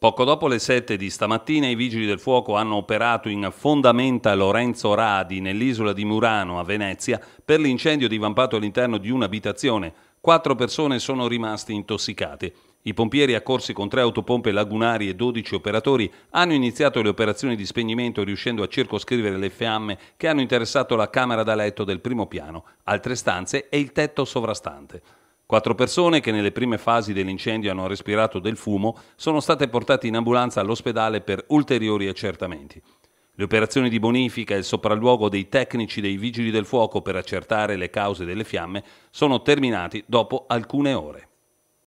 Poco dopo le 7 di stamattina i vigili del fuoco hanno operato in fondamenta Lorenzo Radi nell'isola di Murano a Venezia per l'incendio divampato all'interno di un'abitazione. Quattro persone sono rimaste intossicate. I pompieri accorsi con tre autopompe lagunari e 12 operatori hanno iniziato le operazioni di spegnimento riuscendo a circoscrivere le fiamme che hanno interessato la camera da letto del primo piano, altre stanze e il tetto sovrastante. Quattro persone che nelle prime fasi dell'incendio hanno respirato del fumo sono state portate in ambulanza all'ospedale per ulteriori accertamenti. Le operazioni di bonifica e il sopralluogo dei tecnici dei vigili del fuoco per accertare le cause delle fiamme sono terminati dopo alcune ore.